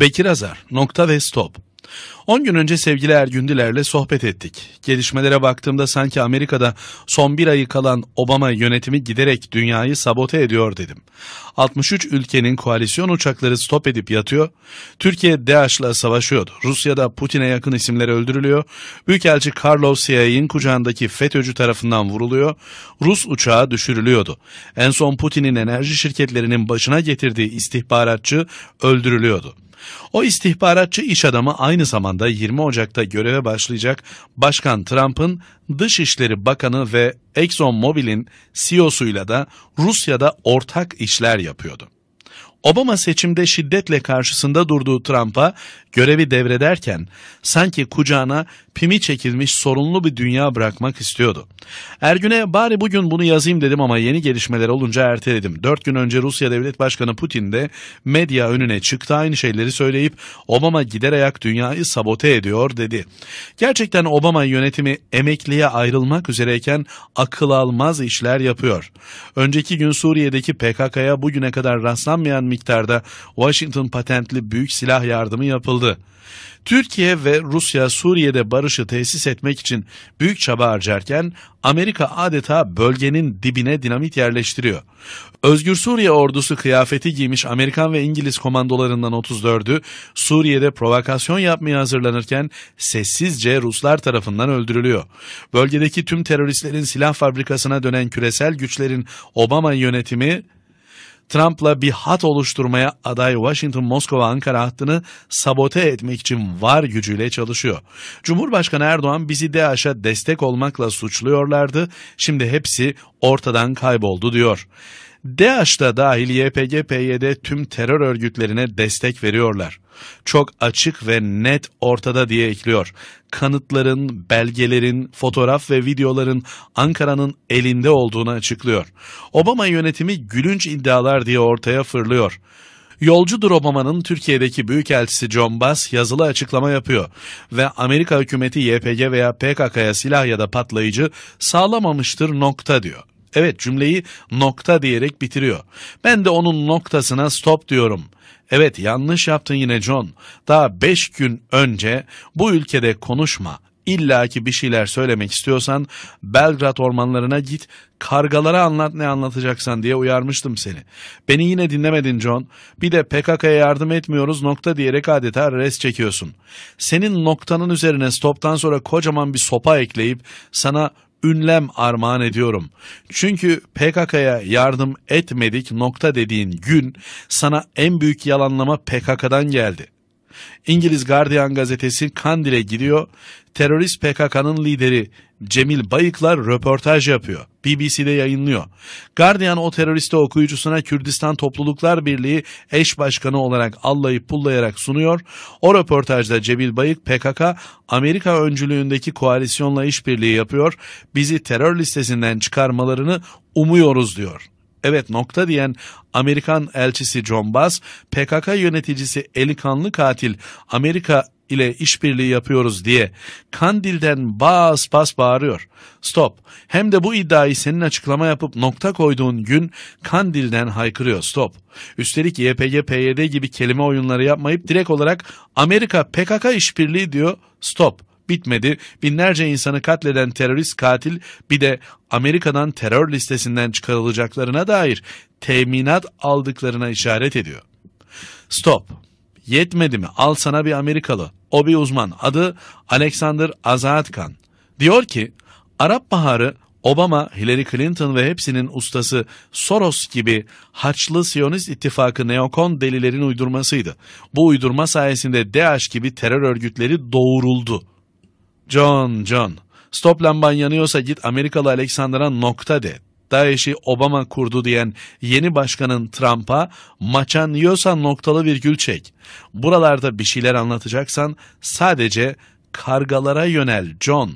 Bekir Azar, nokta ve stop. 10 gün önce sevgili Ergündüler'le sohbet ettik. Gelişmelere baktığımda sanki Amerika'da son bir ayı kalan Obama yönetimi giderek dünyayı sabote ediyor dedim. 63 ülkenin koalisyon uçakları stop edip yatıyor. Türkiye DAEŞ'la savaşıyordu. Rusya'da Putin'e yakın isimler öldürülüyor. Büyükelçi Carlos Siay'in kucağındaki FETÖ'cü tarafından vuruluyor. Rus uçağı düşürülüyordu. En son Putin'in enerji şirketlerinin başına getirdiği istihbaratçı öldürülüyordu. O istihbaratçı iş adamı aynı zamanda 20 Ocak'ta göreve başlayacak Başkan Trump'ın Dışişleri Bakanı ve ExxonMobil'in CEO'suyla da Rusya'da ortak işler yapıyordu. Obama seçimde şiddetle karşısında durduğu Trump'a görevi devrederken sanki kucağına pimi çekilmiş sorunlu bir dünya bırakmak istiyordu. Ergün'e bari bugün bunu yazayım dedim ama yeni gelişmeler olunca erteledim. Dört gün önce Rusya Devlet Başkanı Putin de medya önüne çıktı aynı şeyleri söyleyip Obama gider ayak dünyayı sabote ediyor dedi. Gerçekten Obama yönetimi emekliye ayrılmak üzereyken akıl almaz işler yapıyor. Önceki gün Suriye'deki PKK'ya bugüne kadar rastlanmayan miktarda Washington patentli büyük silah yardımı yapıldı. Türkiye ve Rusya Suriye'de barışı tesis etmek için büyük çaba harcarken Amerika adeta bölgenin dibine dinamit yerleştiriyor. Özgür Suriye ordusu kıyafeti giymiş Amerikan ve İngiliz komandolarından 34'ü Suriye'de provokasyon yapmaya hazırlanırken sessizce Ruslar tarafından öldürülüyor. Bölgedeki tüm teröristlerin silah fabrikasına dönen küresel güçlerin Obama yönetimi Trump'la bir hat oluşturmaya aday Washington-Moskova-Ankara hattını sabote etmek için var gücüyle çalışıyor. Cumhurbaşkanı Erdoğan bizi DAEŞ'e destek olmakla suçluyorlardı. Şimdi hepsi ortadan kayboldu diyor. DAEŞ'ta dahil YPG, PYD tüm terör örgütlerine destek veriyorlar çok açık ve net ortada diye ekliyor. Kanıtların, belgelerin, fotoğraf ve videoların Ankara'nın elinde olduğunu açıklıyor. Obama yönetimi gülünç iddialar diye ortaya fırlıyor. Yolcudur Obama'nın Türkiye'deki büyükelçisi John Bass yazılı açıklama yapıyor ve Amerika hükümeti YPG veya PKK'ya silah ya da patlayıcı sağlamamıştır nokta diyor. Evet cümleyi nokta diyerek bitiriyor. Ben de onun noktasına stop diyorum. Evet yanlış yaptın yine John. Daha beş gün önce bu ülkede konuşma. İlla ki bir şeyler söylemek istiyorsan Belgrad ormanlarına git, kargalara anlat ne anlatacaksan diye uyarmıştım seni. Beni yine dinlemedin John. Bir de PKK'ya yardım etmiyoruz nokta diyerek adeta res çekiyorsun. Senin noktanın üzerine stoptan sonra kocaman bir sopa ekleyip sana ünlem armağan ediyorum. Çünkü PKK'ya yardım etmedik nokta dediğin gün sana en büyük yalanlama PKK'dan geldi. İngiliz Guardian gazetesi Kandil'e gidiyor. Terörist PKK'nın lideri Cemil Bayıklar röportaj yapıyor. BBC'de yayınlıyor. Guardian o teröriste okuyucusuna Kürdistan Topluluklar Birliği eş başkanı olarak allayıp pullayarak sunuyor. O röportajda Cemil Bayık PKK Amerika öncülüğündeki koalisyonla işbirliği yapıyor. Bizi terör listesinden çıkarmalarını umuyoruz diyor. Evet nokta diyen Amerikan elçisi John Bass, PKK yöneticisi eli katil Amerika ile işbirliği yapıyoruz diye Kandil'den bas bas bağırıyor. Stop. Hem de bu iddiayı senin açıklama yapıp nokta koyduğun gün Kandil'den haykırıyor. Stop. Üstelik YPG, PYD gibi kelime oyunları yapmayıp direkt olarak Amerika PKK işbirliği diyor. Stop bitmedi. Binlerce insanı katleden terörist katil bir de Amerika'dan terör listesinden çıkarılacaklarına dair teminat aldıklarına işaret ediyor. Stop. Yetmedi mi? Al sana bir Amerikalı. O bir uzman. Adı Alexander Azatkan. Diyor ki Arap Baharı Obama, Hillary Clinton ve hepsinin ustası Soros gibi Haçlı Siyonist ittifakı neokon delilerin uydurmasıydı. Bu uydurma sayesinde DAEŞ gibi terör örgütleri doğuruldu. John, John, stop lamban yanıyorsa git Amerikalı Alexander'a nokta de DAEŞ'i Obama kurdu diyen yeni başkanın Trump'a maçan yiyorsan noktalı virgül çek. Buralarda bir şeyler anlatacaksan sadece kargalara yönel John.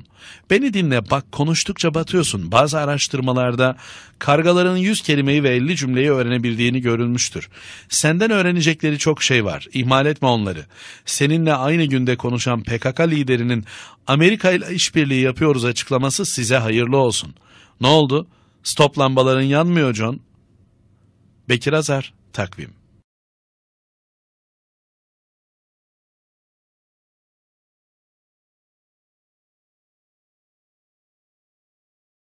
Beni dinle bak konuştukça batıyorsun. Bazı araştırmalarda kargaların 100 kelimeyi ve 50 cümleyi öğrenebildiğini görülmüştür. Senden öğrenecekleri çok şey var. İhmal etme onları. Seninle aynı günde konuşan PKK liderinin Amerika ile işbirliği yapıyoruz açıklaması size hayırlı olsun. Ne oldu? Stop lambaların yanmıyor John. Bekir Azar, Takvim